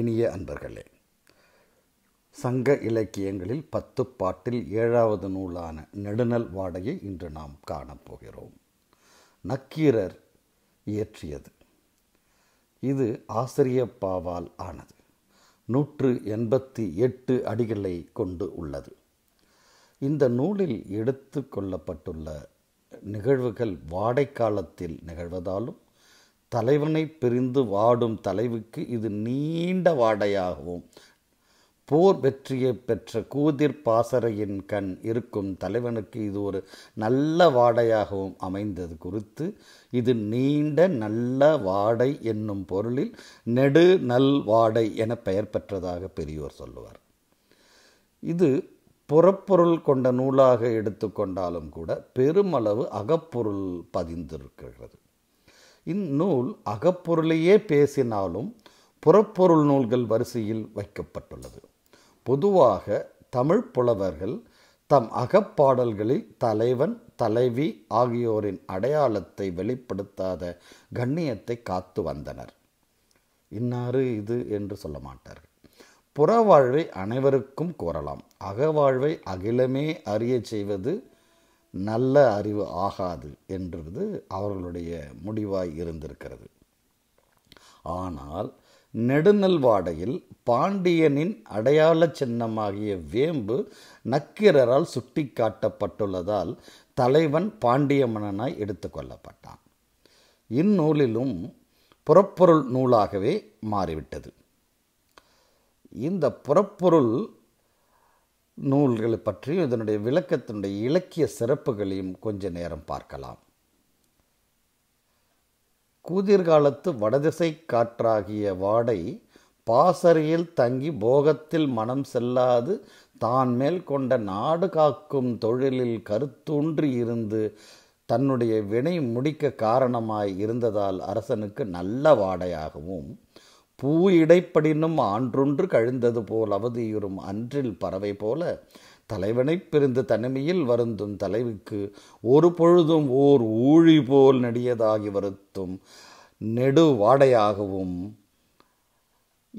இனிய அன்பர்களே சங்க இலக்கியங்களில் பத்து பாட்டில் ஏழாவது நூலான நெடுநல் வாடையை இன்று நாம் காணப்போகிறோம் நக்கீரர் இயற்றியது இது ஆசிரியப்பாவால் ஆனது நூற்று எண்பத்தி எட்டு அடிகளை கொண்டு உள்ளது இந்த நூலில் எடுத்து கொள்ளப்பட்டுள்ள நிகழ்வுகள் வாடைக்காலத்தில் நிகழ்வதாலும் தலைவனை பிரிந்து வாடும் தலைவுக்கு இது நீண்ட வாடையாகவும் போர் வெற்றியை பெற்ற கூதிர் பாசறையின் கண் இருக்கும் தலைவனுக்கு இது ஒரு நல்ல வாடையாகவும் அமைந்தது குறித்து இது நீண்ட நல்ல வாடை என்னும் பொருளில் நெடு நல் வாடை என பெயர் பெற்றதாக பெரியோர் சொல்லுவார் இது புறப்பொருள் கொண்ட நூலாக எடுத்துக்கொண்டாலும் கூட பெருமளவு அகப்பொருள் பதிந்திருக்கிறது இந்நூல் அகப்பொருளையே பேசினாலும் புறப்பொருள் நூல்கள் வரிசையில் வைக்கப்பட்டுள்ளது பொதுவாக தமிழ் புலவர்கள் தம் அகப்பாடல்களில் தலைவன் தலைவி ஆகியோரின் அடையாளத்தை வெளிப்படுத்தாத கண்ணியத்தை காத்து வந்தனர் இன்னாறு இது என்று சொல்ல மாட்டார்கள் புறவாழ்வை அனைவருக்கும் கூறலாம் அகவாழ்வை அகிலமே அறிய செய்வது நல்ல அறிவு ஆகாது என்றது அவர்களுடைய முடிவாய் இருந்திருக்கிறது ஆனால் நெடுநல்வாடையில் பாண்டியனின் அடையாள சின்னமாகிய வேம்பு நக்கீரரால் சுட்டி காட்டப்பட்டுள்ளதால் தலைவன் பாண்டிய மன்னனாய் எடுத்துக்கொள்ளப்பட்டான் இந்நூலிலும் புறப்பொருள் நூலாகவே மாறிவிட்டது இந்த புறப்பொருள் நூல்களை பற்றியும் இதனுடைய விளக்கத்தினுடைய இலக்கிய சிறப்புகளையும் கொஞ்ச நேரம் பார்க்கலாம் கூதிர்காலத்து வடதிசை காற்றாகிய வாடை பாசறையில் தங்கி போகத்தில் மனம் செல்லாது தான் மேல் கொண்ட நாடு காக்கும் தொழிலில் கருத்தூன்றி இருந்து தன்னுடைய வினை முடிக்க காரணமாய் இருந்ததால் அரசனுக்கு நல்ல வாடையாகவும் பூ இடைப்படினும் ஆன்றொன்று கழிந்தது போல் அவதியுறும் அன்றில் பறவை போல தலைவனை பிரிந்து தனிமையில் வருந்தும் தலைவிக்கு ஒரு பொழுதும் ஓர் ஊழி போல் நெடியதாகி வருத்தும் நெடு வாடையாகவும்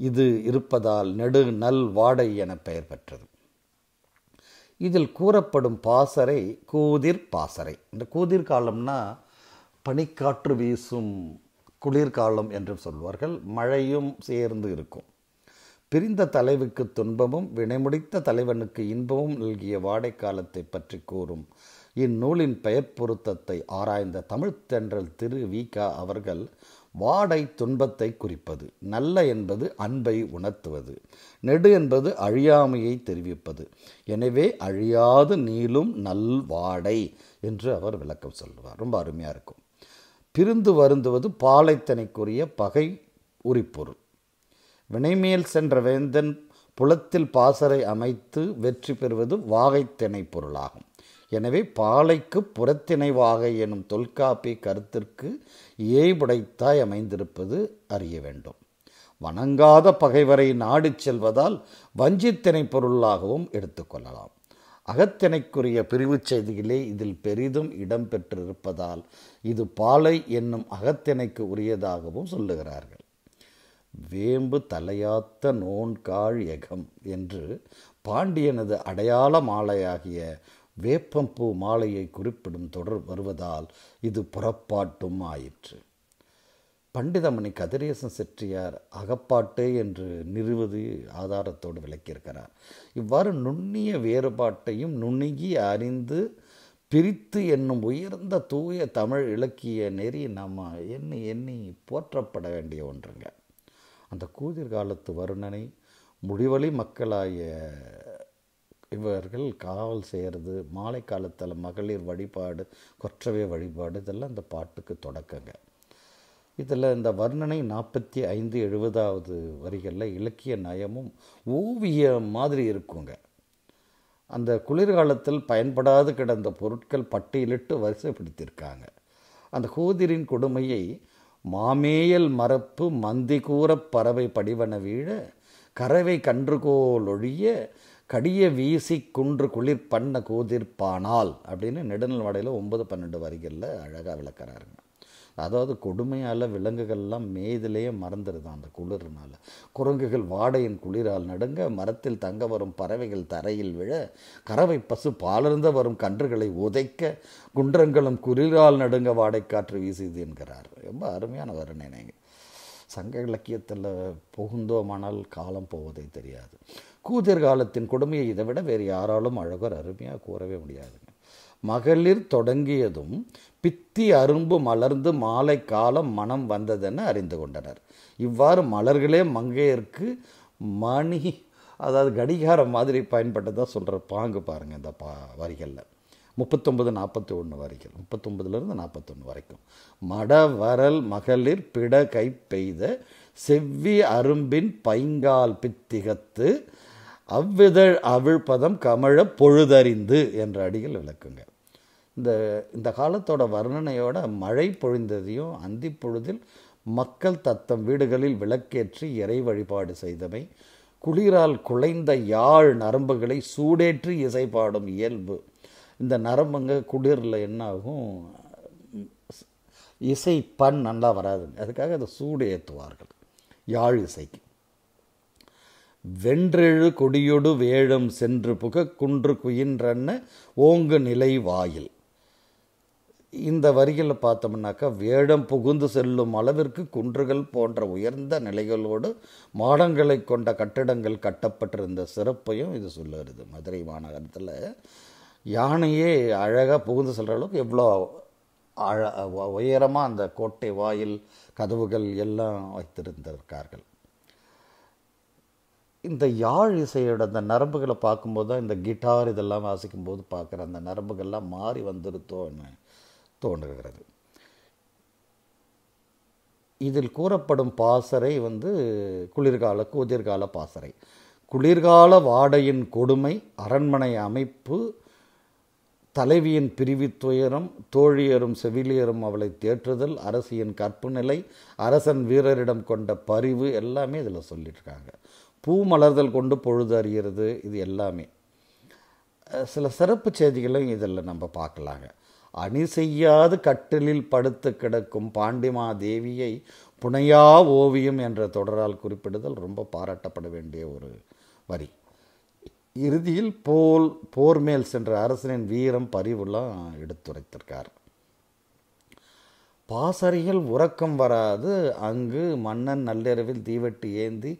இது இருப்பதால் நெடு நல் வாடை என பெயர் பெற்றது இதில் கூறப்படும் பாசறை கூதிர் பாசறை இந்த கூதிர் காலம்னா பனிக்காற்று வீசும் குளிர்காலம் என்றும் சொல்வார்கள் மழையும் சேர்ந்து இருக்கும் பிரிந்த தலைவுக்கு துன்பமும் வினைமுடித்த தலைவனுக்கு இன்பமும் நல்கிய வாடைக்காலத்தை பற்றி கூறும் இந்நூலின் பெயர் பொருத்தத்தை ஆராய்ந்த தமிழ்த்தென்றல் திரு வி க அவர்கள் வாடை துன்பத்தை குறிப்பது நல்ல என்பது அன்பை உணர்த்துவது நெடு என்பது அழியாமையை தெரிவிப்பது எனவே அழியாது நீளும் நல் வாடை என்று அவர் விளக்கம் சொல்வார் ரொம்ப அருமையாக இருக்கும் பிரிந்து வருந்துவது பாலைத்தனைக்குரிய பகை உரிப்பொருள் வினைமேல் சென்ற வேந்தன் புலத்தில் பாசறை அமைத்து வெற்றி பெறுவது வாகைத்திணை பொருளாகும் எனவே பாலைக்கு புறத்திணை வாகை எனும் தொல்காப்பி கருத்திற்கு ஏய்புடைத்தாய் அமைந்திருப்பது அறிய வேண்டும் வணங்காத பகைவரை நாடி செல்வதால் வஞ்சித்திணை பொருளாகவும் எடுத்துக்கொள்ளலாம் அகத்தினைக்குரிய பிரிவுச் செய்திகளே இதில் பெரிதும் இடம்பெற்றிருப்பதால் இது பாலை என்னும் அகத்தினைக்கு உரியதாகவும் சொல்லுகிறார்கள் வேம்பு தலையாத்த நோன்காழ் எகம் என்று பாண்டியனது அடையாள மாலையாகிய வேப்பம்பூ மாலையை குறிப்பிடும் தொடர் வருவதால் இது புறப்பாட்டும் ஆயிற்று பண்டிதமணி கதிரேசன் செற்றியார் அகப்பாட்டு என்று நிறுவது ஆதாரத்தோடு விளக்கியிருக்கிறார் இவ்வாறு நுண்ணிய வேறுபாட்டையும் நுணுகி அறிந்து பிரித்து என்னும் உயர்ந்த தூய தமிழ் இலக்கிய நெறி நாம் எண்ணி எண்ணி போற்றப்பட வேண்டிய ஒன்றுங்க அந்த கூதிர் காலத்து வருணனை முடிவழி மக்களாய இவர்கள் காவல் செய்கிறது மாலை காலத்தில் மகளிர் வழிபாடு கொற்றவை வழிபாடு இதெல்லாம் அந்த பாட்டுக்கு தொடக்கங்க இதில் இந்த வர்ணனை நாற்பத்தி ஐந்து எழுபதாவது வரிகளில் இலக்கிய நயமும் ஓவிய மாதிரி இருக்குங்க அந்த குளிர்காலத்தில் பயன்படாது கிடந்த பொருட்கள் பட்டியலிட்டு வரிசைப்படுத்தியிருக்காங்க அந்த கூதிரின் கொடுமையை மாமேயல் மரப்பு மந்தி கூற பறவை படிவன வீழ கறவை கன்றுகோல் ஒழிய கடிய வீசி குன்று குளிர் பண்ண கூதிர்ப்பானால் அப்படின்னு நெடுநல் வடையில் ஒன்பது பன்னெண்டு வரிகளில் அழகாக விளக்குறாருங்க அதாவது கொடுமையால் விலங்குகள்லாம் மேய்திலேயே மறந்துடுது அந்த குளிர்னால் குரங்குகள் வாடையின் குளிரால் நடுங்க மரத்தில் தங்க வரும் பறவைகள் தரையில் விழ கறவை பசு பாலிருந்த வரும் கன்றுகளை உதைக்க குன்றங்களும் குளிரால் நடுங்க வாடைக்காற்று வீசுது என்கிறார் ரொம்ப அருமையான வர்ணனைங்க சங்க இலக்கியத்தில் புகுந்தோமானால் காலம் போவதே தெரியாது கூதிர் காலத்தின் கொடுமையை இதை விட வேறு யாராலும் அழகர் அருமையாக கூறவே முடியாதுங்க மகளிர் தொடங்கியதும் பித்தி அரும்பு மலர்ந்து மாலை காலம் மனம் வந்ததென அறிந்து கொண்டனர் இவ்வாறு மலர்களே மங்கையருக்கு மணி அதாவது கடிகாரம் மாதிரி பயன்பட்டதாக சொல்கிற பாங்கு பாருங்கள் இந்த பா வரிகளில் முப்பத்தொம்பது நாற்பத்தி ஒன்று வரைக்கும் முப்பத்தொம்பதுலேருந்து நாற்பத்தொன்று வரைக்கும் மடவரல் மகளிர் பிட கை பெய்த செவ்வி அரும்பின் பைங்கால் பித்திகத்து அவ்விதழ் அவிழ்பதம் கமழ பொழுதறிந்து என்ற அடிகள் விளக்குங்க இந்த இந்த காலத்தோட வர்ணனையோட மழை பொழிந்ததையும் அந்தி பொழுதில் மக்கள் தத்தம் வீடுகளில் விளக்கேற்றி இறை வழிபாடு செய்தவை குளிரால் குலைந்த யாழ் நரம்புகளை சூடேற்றி இசைப்பாடும் இயல்பு இந்த நரம்புங்க குளிரில் என்ன ஆகும் இசை பண் நல்லா வராதுங்க அதுக்காக அதை சூடு ஏற்றுவார்கள் யாழ் இசைக்கு வென்றெழு கொடியொடு வேழம் சென்று புக குன்று குயின்றன்ன ஓங்கு நிலை வாயில் இந்த வரிகளில் பார்த்தோம்னாக்கா வேடம் புகுந்து செல்லும் அளவிற்கு குன்றுகள் போன்ற உயர்ந்த நிலைகளோடு மாடங்களை கொண்ட கட்டிடங்கள் கட்டப்பட்டிருந்த சிறப்பையும் இது சொல்லுகிறது மதுரை மாநகரத்தில் யானையே அழகாக புகுந்து செல்கிற அளவுக்கு எவ்வளோ அழ உயரமாக அந்த கோட்டை வாயில் கதவுகள் எல்லாம் வைத்திருந்திருக்கார்கள் இந்த யாழ் இசையோட அந்த நரம்புகளை பார்க்கும்போது தான் இந்த கிட்டார் இதெல்லாம் வாசிக்கும்போது பார்க்குற அந்த நரம்புகள்லாம் மாறி வந்திருத்தோன்னு தோன்றுகிறது இதில் கூறப்படும் பாசறை வந்து குளிர்கால குதிர்கால பாசறை குளிர்கால வாடையின் கொடுமை அரண்மனை அமைப்பு தலைவியின் துயரம் தோழியரும் செவிலியரும் அவளை தேற்றுதல் அரசியின் கற்பு நிலை அரசன் வீரரிடம் கொண்ட பரிவு எல்லாமே இதில் சொல்லிட்டுருக்காங்க பூ மலர்தல் கொண்டு பொழுது அறிகிறது இது எல்லாமே சில சிறப்பு செய்திகளையும் இதில் நம்ம பார்க்கலாங்க அணி செய்யாது கட்டிலில் படுத்து கிடக்கும் பாண்டிமா தேவியை புனையா ஓவியம் என்ற தொடரால் குறிப்பிடுதல் ரொம்ப பாராட்டப்பட வேண்டிய ஒரு வரி இறுதியில் போல் போர் மேல் சென்ற அரசனின் வீரம் பரிவுலாம் எடுத்துரைத்திருக்கார் பாசறையில் உறக்கம் வராது அங்கு மன்னன் நள்ளிரவில் தீவெட்டு ஏந்தி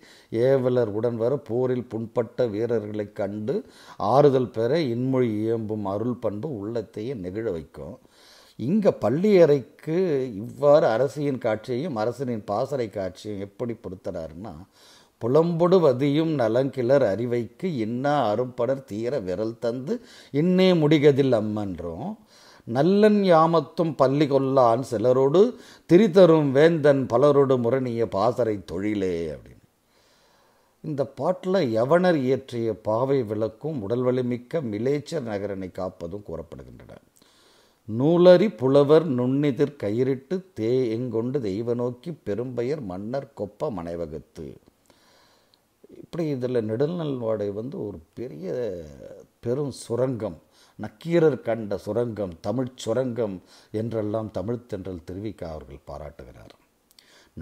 ஏவலர் உடன் வர போரில் புண்பட்ட வீரர்களைக் கண்டு ஆறுதல் பெற இன்மொழி இயம்பும் அருள் பண்பு உள்ளத்தையே நெகிழ வைக்கும் இங்கே பள்ளியறைக்கு இவ்வாறு அரசியின் காட்சியையும் அரசனின் பாசறை காட்சியும் எப்படி பொறுத்தனாருன்னா புலம்பொடு வதியும் நலங்கிளர் அறிவைக்கு இன்னா அரும்படர் தீர விரல் தந்து இன்னே முடிகதில் அம்மன்றோம் நல்லன் யாமத்தும் பள்ளி கொல்லான் சிலரோடு திரிதரும் வேந்தன் பலரோடு முரணிய பாசறை தொழிலே அப்படின்னு இந்த பாட்டில் யவனர் இயற்றிய பாவை விளக்கும் உடல் வலிமிக்க மிலேச்சர் நகரனை காப்பதும் கூறப்படுகின்றன நூலரி புலவர் நுண்ணிதிர் கயிறிட்டு தே எங்கொண்டு தெய்வ நோக்கி பெரும்பெயர் மன்னர் கொப்ப மனைவகத்து இப்படி இதில் நெடுநல்வாடை வந்து ஒரு பெரிய பெரும் சுரங்கம் நக்கீரர் கண்ட சுரங்கம் தமிழ்ச் சுரங்கம் என்றெல்லாம் தமிழ்த்தென்றல் தெரிவிக்க அவர்கள் பாராட்டுகிறார்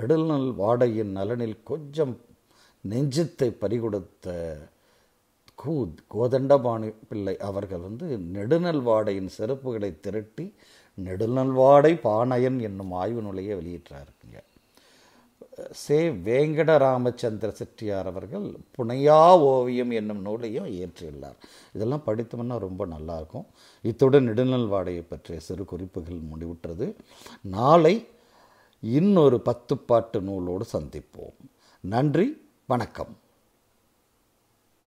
நெடுநல் வாடையின் நலனில் கொஞ்சம் நெஞ்சத்தை பறிகொடுத்த கூத் கோதண்டபாணி பிள்ளை அவர்கள் வந்து நெடுநல்வாடையின் சிறப்புகளை திரட்டி நெடுநல்வாடை பாணயன் என்னும் ஆய்வு வெளியிட்டார் வெளியிட்டிருக்குங்க சே வேங்கடராமச்சந்திர செட்டியார் அவர்கள் புனையா ஓவியம் என்னும் நூலையும் இயற்றியுள்ளார் இதெல்லாம் படித்தோம்னா ரொம்ப நல்லாயிருக்கும் இத்துடன் நெடுநல்வாடையை பற்றிய சிறு குறிப்புகள் முடிவுற்றது நாளை இன்னொரு பத்து பாட்டு நூலோடு சந்திப்போம் நன்றி வணக்கம்